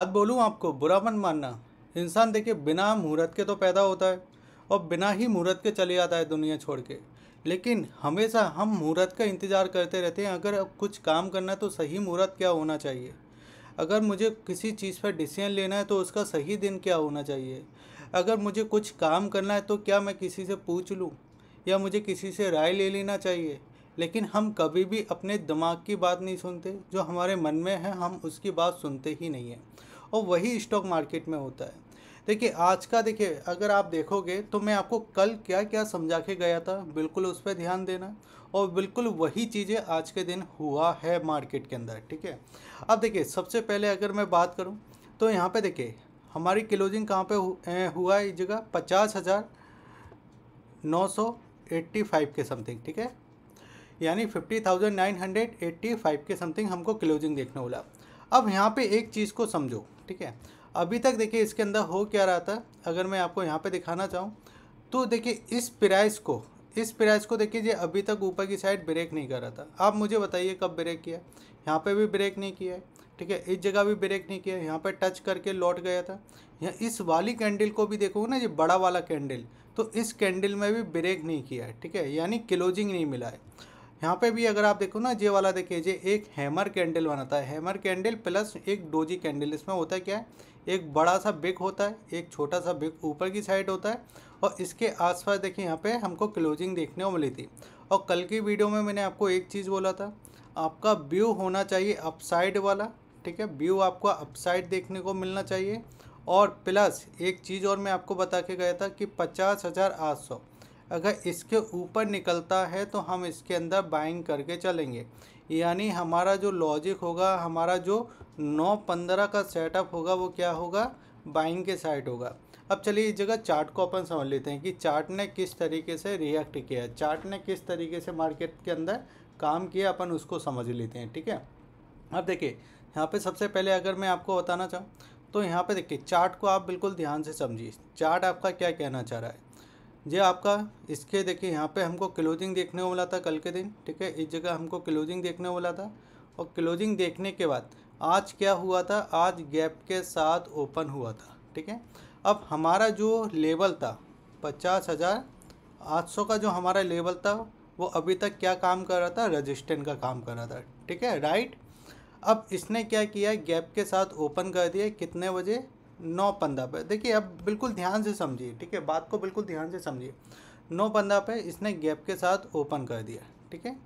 बात बोलूँ आपको बुरा मन मानना इंसान देखिए बिना मुहूर्त के तो पैदा होता है और बिना ही मुहूर्त के चले जाता है दुनिया छोड़ के लेकिन हमेशा हम मुहूर्त का इंतज़ार करते रहते हैं अगर कुछ काम करना है तो सही मुहूर्त क्या होना चाहिए अगर मुझे किसी चीज़ पर डिसीजन लेना है तो उसका सही दिन क्या होना चाहिए अगर मुझे कुछ काम करना है तो क्या मैं किसी से पूछ लूँ या मुझे किसी से राय ले लेना चाहिए लेकिन हम कभी भी अपने दिमाग की बात नहीं सुनते जो हमारे मन में है हम उसकी बात सुनते ही नहीं हैं और वही स्टॉक मार्केट में होता है देखिए आज का देखिए अगर आप देखोगे तो मैं आपको कल क्या क्या समझा के गया था बिल्कुल उस पर ध्यान देना और बिल्कुल वही चीज़ें आज के दिन हुआ है मार्केट के अंदर ठीक है अब देखिए सबसे पहले अगर मैं बात करूँ तो यहाँ पे देखिए हमारी क्लोजिंग कहाँ पे हुआ है जगह पचास हज़ार नौ सौ एट्टी फाइव के समथिंग ठीक है यानी fifty thousand nine hundred eighty five के समथिंग हमको क्लोजिंग देखने वाला अब यहाँ पे एक चीज़ को समझो ठीक है अभी तक देखिए इसके अंदर हो क्या रहा था अगर मैं आपको यहाँ पे दिखाना चाहूँ तो देखिए इस प्राइस को इस प्राइस को देखिए ये अभी तक ऊपर की साइड ब्रेक नहीं कर रहा था आप मुझे बताइए कब ब्रेक किया यहाँ पे भी ब्रेक नहीं किया है ठीक है इस जगह भी ब्रेक नहीं किया यहाँ पर टच करके लौट गया था यहाँ इस वाली कैंडल को भी देखोगे ना ये बड़ा वाला कैंडल तो इस कैंडल में भी ब्रेक नहीं किया है ठीक है यानी क्लोजिंग नहीं मिला है यहाँ पे भी अगर आप देखो ना ये वाला देखिए ये एक हैमर कैंडल बनाता है हैमर कैंडल प्लस एक डोजी कैंडल इसमें होता है क्या है एक बड़ा सा बिक होता है एक छोटा सा बिक ऊपर की साइड होता है और इसके आसपास देखिए यहाँ पे हमको क्लोजिंग देखने को मिली थी और कल की वीडियो में मैंने आपको एक चीज़ बोला था आपका व्यू होना चाहिए अपसाइड वाला ठीक है व्यू आपको अपसाइड देखने को मिलना चाहिए और प्लस एक चीज़ और मैं आपको बता के गया था कि पचास हज़ार आठ सौ अगर इसके ऊपर निकलता है तो हम इसके अंदर बाइंग करके चलेंगे यानी हमारा जो लॉजिक होगा हमारा जो नौ पंद्रह का सेटअप होगा वो क्या होगा बाइंग के साइड होगा अब चलिए इस जगह चार्ट को अपन समझ लेते हैं कि चार्ट ने किस तरीके से रिएक्ट किया चार्ट ने किस तरीके से मार्केट के अंदर काम किया अपन उसको समझ लेते हैं ठीक है अब देखिए यहाँ पे सबसे पहले अगर मैं आपको बताना चाहूँ तो यहाँ पे देखिए चार्ट को आप बिल्कुल ध्यान से समझिए चार्ट आपका क्या कहना चाह रहा है ये आपका इसके देखिए यहाँ पे हमको क्लोजिंग देखने वाला था कल के दिन ठीक है इस जगह हमको क्लोजिंग देखने वाला था और क्लोजिंग देखने के बाद आज क्या हुआ था आज गैप के साथ ओपन हुआ था ठीक है अब हमारा जो लेवल था पचास हज़ार आठ सौ का जो हमारा लेवल था वो अभी तक क्या काम कर रहा था रजिस्टेंट का काम कर रहा था ठीक है राइट अब इसने क्या किया गैप के साथ ओपन कर दिया कितने बजे नौ पंदा पे देखिए अब बिल्कुल ध्यान से समझिए ठीक है बात को बिल्कुल ध्यान से समझिए नौ पंदा पे इसने गैप के साथ ओपन कर दिया ठीक है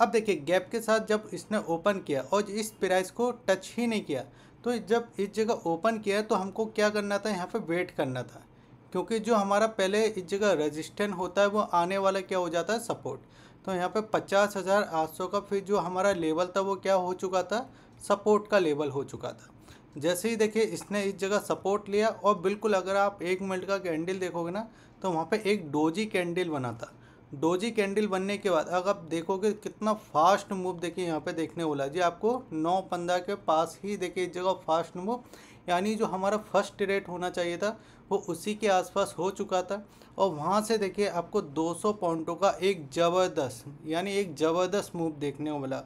अब देखिए गैप के साथ जब इसने ओपन किया और इस प्राइस को टच ही नहीं किया तो जब इस जगह ओपन किया तो हमको क्या करना था यहाँ पर वेट करना था क्योंकि जो हमारा पहले इस जगह रजिस्टेंट होता है वो आने वाला क्या हो जाता है सपोर्ट तो यहाँ पे पचास हज़ार आठ सौ का फिर जो हमारा लेवल था वो क्या हो चुका था सपोर्ट का लेवल हो चुका था जैसे ही देखिए इसने इस जगह सपोर्ट लिया और बिल्कुल अगर आप एक मिनट का कैंडल देखोगे ना तो वहाँ पे एक डोजी कैंडल बना था डोजी कैंडल बनने के बाद अगर आप देखोगे कितना फास्ट मूव देखिए यहाँ पे देखने वाला जी आपको नौ पंद्रह के पास ही देखिए इस जगह फास्ट मूव यानी जो हमारा फर्स्ट रेट होना चाहिए था वो उसी के आसपास हो चुका था और वहाँ से देखिए आपको 200 पॉइंटों का एक ज़बरदस्त यानी एक ज़बरदस्त मूव देखने को मिला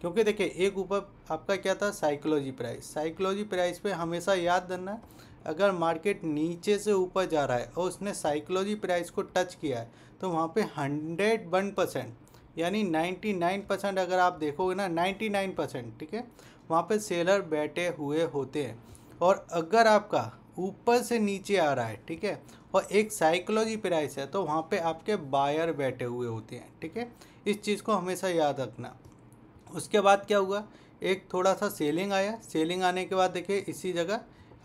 क्योंकि देखिए एक ऊपर आपका क्या था साइकोलॉजी प्राइस साइकोलॉजी प्राइस पे हमेशा याद रखना अगर मार्केट नीचे से ऊपर जा रहा है और उसने साइकोलॉजी प्राइस को टच किया है तो वहाँ पे हंड्रेड वन परसेंट यानी नाइन्टी नाइन परसेंट अगर आप देखोगे ना नाइन्टी नाइन परसेंट ठीक है वहाँ पे सेलर बैठे हुए होते हैं और अगर आपका ऊपर से नीचे आ रहा है ठीक है और एक साइकोलॉजी प्राइस है तो वहाँ पर आपके बायर बैठे हुए होते हैं ठीक है इस चीज़ को हमेशा याद रखना उसके बाद क्या हुआ एक थोड़ा सा सेलिंग आया सेलिंग आने के बाद देखिए इसी जगह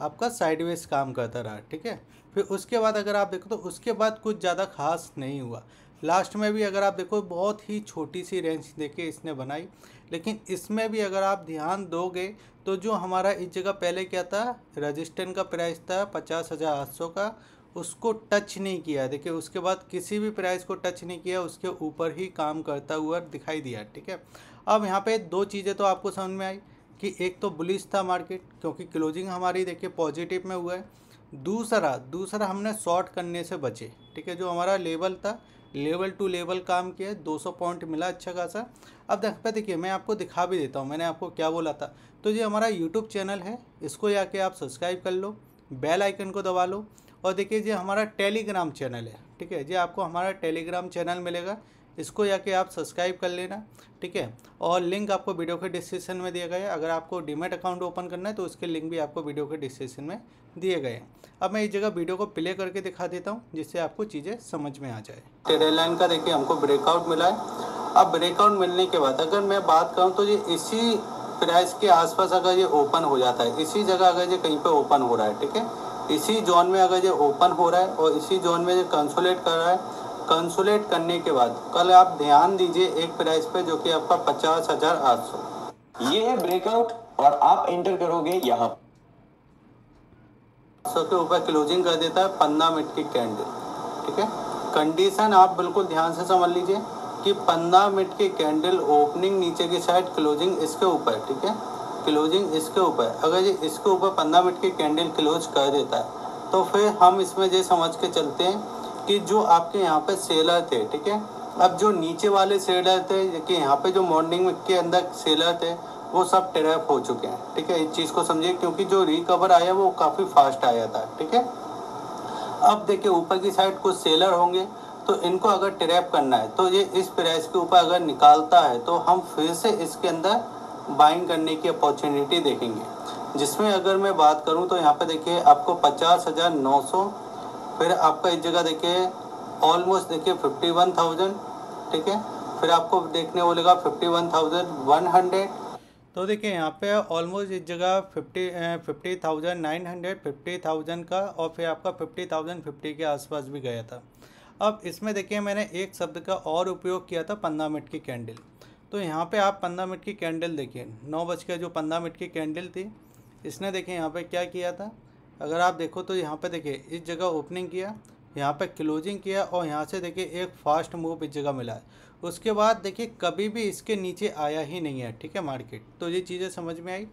आपका साइडवेज काम करता रहा ठीक है फिर उसके बाद अगर आप देखो तो उसके बाद कुछ ज़्यादा खास नहीं हुआ लास्ट में भी अगर आप देखो बहुत ही छोटी सी रेंज देखिए इसने बनाई लेकिन इसमें भी अगर आप ध्यान दोगे तो जो हमारा इस जगह पहले क्या था रजिस्टेंट का प्राइस था पचास हज़ार आठ सौ का उसको टच नहीं किया देखिए उसके बाद किसी भी प्राइस को टच नहीं किया उसके ऊपर ही काम करता हुआ दिखाई दिया ठीक है अब यहाँ पे दो चीज़ें तो आपको समझ में आई कि एक तो बुलिश था मार्केट क्योंकि क्लोजिंग हमारी देखिए पॉजिटिव में हुआ है दूसरा दूसरा हमने शॉर्ट करने से बचे ठीक है जो हमारा लेवल था लेवल टू लेवल काम किया 200 पॉइंट मिला अच्छा खासा अब देख पे देखिए मैं आपको दिखा भी देता हूँ मैंने आपको क्या बोला था तो ये हमारा यूट्यूब चैनल है इसको जाके आप सब्सक्राइब कर लो बेल आइकन को दबा लो और देखिए ये हमारा टेलीग्राम चैनल है ठीक है जी आपको हमारा टेलीग्राम चैनल मिलेगा इसको जाके आप सब्सक्राइब कर लेना ठीक है और लिंक आपको वीडियो के डिस्क्रिप्शन में दिया गया है अगर आपको डीमेट अकाउंट ओपन करना है तो उसके लिंक भी आपको वीडियो के डिस्क्रिप्शन में दिए गए हैं अब मैं इस जगह वीडियो को प्ले करके दिखा देता हूँ जिससे आपको चीज़ें समझ में आ जाए लाइन का देखिए हमको ब्रेकआउट मिला है अब ब्रेकआउट मिलने के बाद अगर मैं बात करूँ तो ये इसी प्राइस के आसपास अगर ये ओपन हो जाता है इसी जगह अगर ये कहीं पर ओपन हो रहा है ठीक है इसी जोन में अगर ये ओपन हो रहा है और इसी जोन में ये कंसोलेट कर रहा है कंसुलेट करने के बाद कल आप ध्यान दीजिए एक प्राइस पे जो कि आपका पचास हजार आठ सौ ये है ब्रेकआउट और आप एंटर करोगे यहाँ सौ के ऊपर क्लोजिंग कर देता है पंद्रह मिनट की कैंडल ठीक है कंडीशन आप बिल्कुल ध्यान से समझ लीजिए कि पंद्रह मिनट की कैंडल ओपनिंग नीचे की साइड क्लोजिंग इसके ऊपर ठीक है क्लोजिंग इसके ऊपर अगर ये इसके ऊपर पंद्रह मिनट की कैंडल क्लोज कर देता है तो फिर हम इसमें ये समझ के चलते हैं कि जो आपके यहाँ पे सेलर थे ठीक है अब जो नीचे वाले सेलर थे कि यहाँ पे जो मॉर्निंग के अंदर सेलर थे वो सब ट्रैप हो चुके हैं ठीक है इस चीज़ को समझिए क्योंकि जो रिकवर आया वो काफ़ी फास्ट आया था ठीक है अब देखिए ऊपर की साइड कुछ सेलर होंगे तो इनको अगर ट्रैप करना है तो ये इस प्राइस के ऊपर अगर निकालता है तो हम फिर से इसके अंदर बाइंग करने की अपॉर्चुनिटी देखेंगे जिसमें अगर मैं बात करूं तो यहाँ पे देखिए आपको पचास हज़ार नौ सौ फिर आपका इस जगह देखिए ऑलमोस्ट देखिए फिफ्टी वन थाउजेंड ठीक है फिर आपको देखने बोलेगा fifty one thousand one hundred तो देखिए यहाँ पे ऑलमोस्ट इस जगह fifty fifty thousand nine hundred fifty thousand का और फिर आपका फिफ्टी थाउजेंड फिफ्टी के आसपास भी गया था अब इसमें देखिए मैंने एक शब्द का और उपयोग किया था पंद्रह मिनट की कैंडल तो यहाँ पे आप पंद्रह मिनट की कैंडल देखिए नौ बज के जो पंद्रह मिनट की कैंडल थी इसने देखिए यहाँ पे क्या किया था अगर आप देखो तो यहाँ पे देखिए इस जगह ओपनिंग किया यहाँ पे क्लोजिंग किया और यहाँ से देखिए एक फास्ट मूव इस जगह मिला है उसके बाद देखिए कभी भी इसके नीचे आया ही नहीं है ठीक है मार्केट तो ये चीज़ें समझ में आई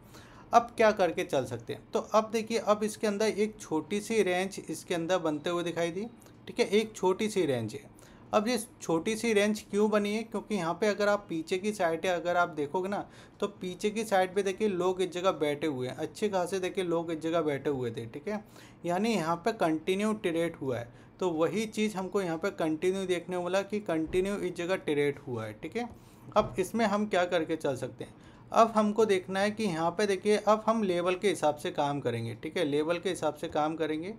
अब क्या करके चल सकते हैं तो अब देखिए अब इसके अंदर एक छोटी सी रेंज इसके अंदर बनते हुए दिखाई दी ठीक है एक छोटी सी रेंज है अब ये छोटी सी रेंज क्यों बनी है क्योंकि यहाँ पे अगर आप पीछे की साइड है अगर आप देखोगे ना तो पीछे की साइड पे देखिए लोग इस जगह बैठे हुए हैं अच्छे खासे देखिए लोग इस जगह बैठे हुए थे ठीक है यानी यहाँ पे कंटिन्यू टिरेट हुआ है तो वही चीज़ हमको यहाँ पे कंटिन्यू देखने वाला कि कंटिन्यू इस जगह टिरेट हुआ है ठीक है अब इसमें हम क्या करके चल सकते हैं अब हमको देखना है कि यहाँ पर देखिए अब हम लेवल के हिसाब से काम करेंगे ठीक है लेवल के हिसाब से काम करेंगे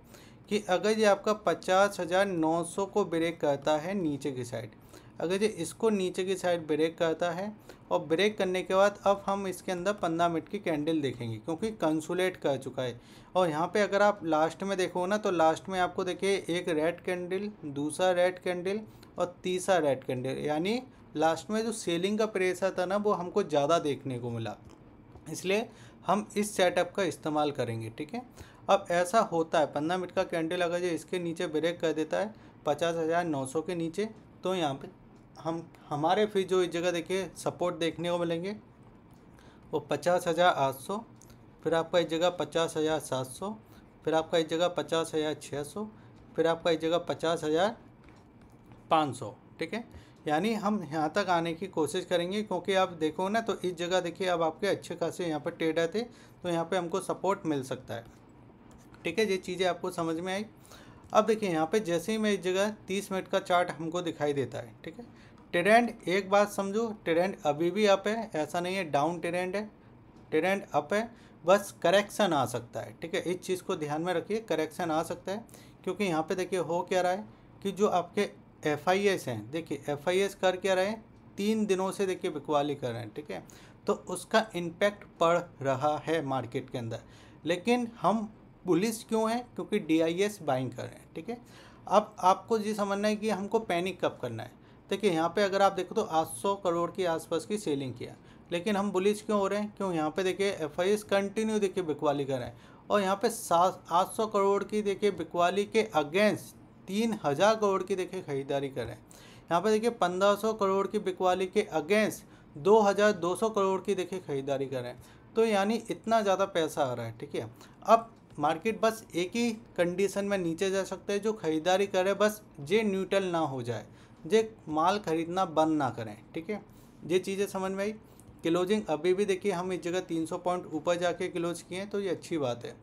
कि अगर ये आपका पचास हज़ार नौ सौ को ब्रेक करता है नीचे की साइड अगर ये इसको नीचे की साइड ब्रेक करता है और ब्रेक करने के बाद अब हम इसके अंदर पंद्रह मिनट की कैंडल देखेंगे क्योंकि कंसुलेट कर चुका है और यहाँ पे अगर आप लास्ट में देखो ना तो लास्ट में आपको देखिए एक रेड कैंडल दूसरा रेड कैंडल और तीसरा रेड कैंडल यानी लास्ट में जो सेलिंग का प्रेशर था ना वो हमको ज़्यादा देखने को मिला इसलिए हम इस सेटअप का इस्तेमाल करेंगे ठीक है अब ऐसा होता है पंद्रह मिनट का कैंडल अगर जो इसके नीचे ब्रेक कर देता है पचास हज़ार नौ सौ के नीचे तो यहाँ पे हम हमारे फिर जो इस जगह देखिए सपोर्ट देखने को मिलेंगे वो पचास हज़ार आठ सौ फिर आपका इस जगह पचास हज़ार सात सौ फिर आपका इस जगह पचास हज़ार छः सौ फिर आपका इस जगह पचास हज़ार पाँच सौ ठीक है यानी हम यहाँ तक आने की कोशिश करेंगे क्योंकि आप देखो ना तो इस जगह देखिए अब आपके अच्छे खासे यहाँ पर टेडर थे तो यहाँ पर हमको सपोर्ट मिल सकता है ठीक है ये चीज़ें आपको समझ में आई अब देखिए यहाँ पे जैसे ही मैं इस जगह तीस मिनट का चार्ट हमको दिखाई देता है ठीक है ट्रेंड एक बात समझो ट्रेंड अभी भी अप है ऐसा नहीं है डाउन ट्रेंड है ट्रेंड अप है बस करेक्शन आ सकता है ठीक है इस चीज़ को ध्यान में रखिए करेक्शन आ सकता है क्योंकि यहाँ पे देखिए हो क्या रहा है कि जो आपके एफ आई एस हैं देखिए एफ आई एस कर क्या रहे हैं तीन दिनों से देखिए बिकवाली कर रहे हैं ठीक है तो उसका इम्पैक्ट पड़ रहा है मार्केट के अंदर लेकिन हम पुलिस क्यों है क्योंकि डी आई एस बाइंग कर रहे हैं ठीक है अब आपको ये समझना है कि हमको पैनिक कब करना है देखिए यहाँ पे अगर आप देखो तो आठ सौ करोड़ के आसपास की सेलिंग किया लेकिन हम बुलिस क्यों हो रहे हैं क्यों यहाँ पे देखिए एफ आई एस कंटिन्यू देखिए बिकवाली कर रहे हैं और यहाँ पे सात आठ सौ करोड़ की देखिए बिकवाली के अगेंस्ट तीन हज़ार करोड़ की देखिए खरीदारी कर रहे हैं यहाँ पे देखिए पंद्रह सौ करोड़ की बिकवाली के अगेंस्ट दो हज़ार दो सौ करोड़ की देखिए खरीदारी कर रहे हैं तो यानी इतना ज़्यादा पैसा आ रहा है ठीक है अब मार्केट बस एक ही कंडीशन में नीचे जा सकते हैं जो खरीदारी करे बस जे न्यूट्रल ना हो जाए जे माल खरीदना बंद ना करें ठीक है ये चीज़ें समझ में आई क्लोजिंग अभी भी देखिए हम इस जगह 300 पॉइंट ऊपर जाके क्लोज किए हैं तो ये अच्छी बात है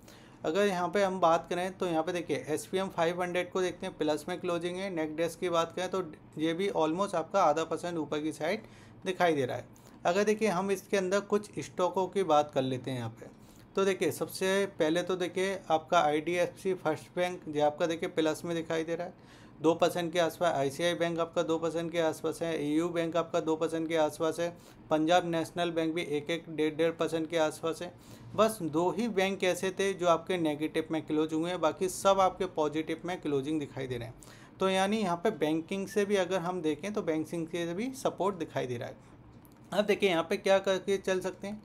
अगर यहाँ पे हम बात करें तो यहाँ पे देखिए S P M five hundred को देखते हैं प्लस में क्लोजिंग है नेक डेस्क की बात करें तो ये भी ऑलमोस्ट आपका आधा परसेंट ऊपर की साइड दिखाई दे रहा है अगर देखिए हम इसके अंदर कुछ स्टॉकों की बात कर लेते हैं यहाँ पर तो देखिए सबसे पहले तो देखिए आपका आई फर्स्ट बैंक जो आपका देखिए प्लस में दिखाई दे रहा है दो परसेंट के आसपास आईसीआई बैंक आपका दो परसेंट के आसपास है एयू बैंक आपका दो परसेंट के आसपास है पंजाब नेशनल बैंक भी एक एक डेढ़ डेढ़ परसेंट के आसपास है बस दो ही बैंक ऐसे थे जो आपके नेगेटिव में क्लोज हुए हैं बाकी सब आपके पॉजिटिव में क्लोजिंग दिखाई दे रहे हैं तो यानी यहाँ पर बैंकिंग से भी अगर हम देखें तो बैंकिंग से भी सपोर्ट दिखाई दे रहा है अब देखिए यहाँ पर क्या करके चल सकते हैं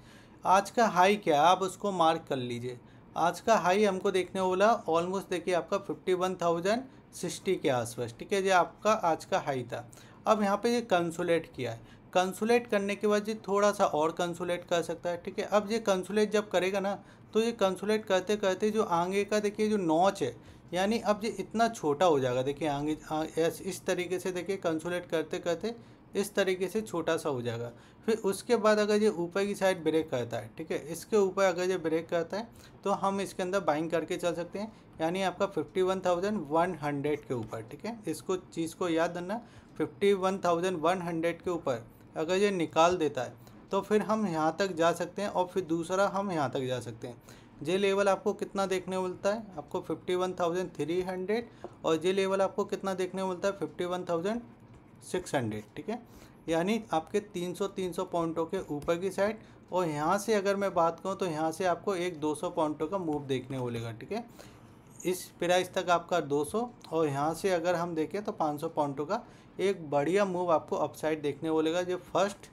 आज का हाई क्या है आप उसको मार्क कर लीजिए आज का हाई हमको देखने बोला ऑलमोस्ट देखिए आपका फिफ्टी वन थाउजेंड सिक्सटी के आसपास ठीक है ये आपका आज का हाई था अब यहाँ पे ये कंसुलेट किया है कंसुलेट करने के बाद ये थोड़ा सा और कंसुलेट कर सकता है ठीक है अब ये कंसुलेट जब करेगा ना तो ये कंसुलेट करते करते जो आगे का देखिए जो नॉच है यानी अब ये इतना छोटा हो जाएगा देखिए आगे इस तरीके से देखिए कंसुलेट करते करते इस तरीके से छोटा सा हो जाएगा फिर उसके बाद अगर ये ऊपर की साइड ब्रेक करता है ठीक है इसके ऊपर अगर ये ब्रेक करता है तो हम इसके अंदर बाइंग करके चल सकते हैं यानी आपका fifty one thousand one hundred के ऊपर ठीक है इसको चीज़ को याद रखना fifty one thousand one hundred के ऊपर अगर ये निकाल देता है तो फिर हम यहाँ तक जा सकते हैं और फिर दूसरा हम यहाँ तक जा सकते हैं ये लेवल आपको कितना देखने को मिलता है आपको fifty one thousand three hundred और ये लेवल आपको कितना देखने को मिलता है fifty one thousand six hundred ठीक है यानी आपके तीन सौ तीन सौ पॉइंटों के ऊपर की साइड और यहाँ से अगर मैं बात करूँ तो यहाँ से आपको एक दो सौ पॉइंटों का मूव देखने को मिलेगा ठीक है इस प्राइस तक आपका 200 और यहाँ से अगर हम देखें तो 500 पॉइंटों का एक बढ़िया मूव आपको अपसाइड देखने को मिलेगा जो फर्स्ट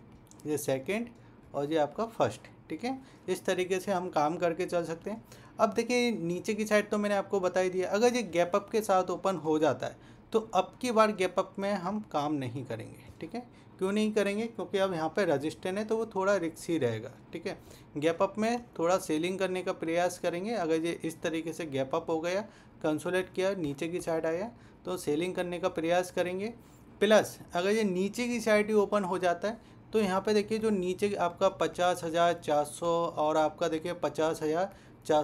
ये सेकेंड और ये आपका फर्स्ट ठीक है इस तरीके से हम काम करके चल सकते हैं अब देखिए नीचे की साइड तो मैंने आपको बता ही दिया अगर ये गैप अप के साथ ओपन हो जाता है तो अब की बार गैप अप में हम काम नहीं करेंगे ठीक है क्यों नहीं करेंगे क्योंकि अब यहाँ पे रजिस्टेंट है तो वो थोड़ा रिक्स ही रहेगा ठीक है गैप अप में थोड़ा सेलिंग करने का प्रयास करेंगे अगर ये इस तरीके से गैप अप हो गया कंसोलेट किया नीचे की साइड आया तो सेलिंग करने का प्रयास करेंगे प्लस अगर ये नीचे की साइड ही ओपन हो जाता है तो यहाँ पे देखिए जो नीचे आपका पचास हज़ार चार सौ और आपका देखिए पचास हज़ार चार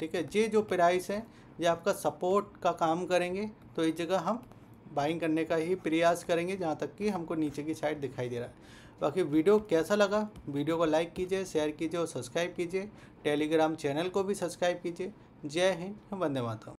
ठीक है ये जो प्राइस है ये आपका सपोर्ट का काम करेंगे तो इस जगह हम बाइंग करने का ही प्रयास करेंगे जहाँ तक कि हमको नीचे की साइड दिखाई दे रहा है बाकी वीडियो कैसा लगा वीडियो को लाइक कीजिए शेयर कीजिए और सब्सक्राइब कीजिए टेलीग्राम चैनल को भी सब्सक्राइब कीजिए जय हिंद वंदे मातरम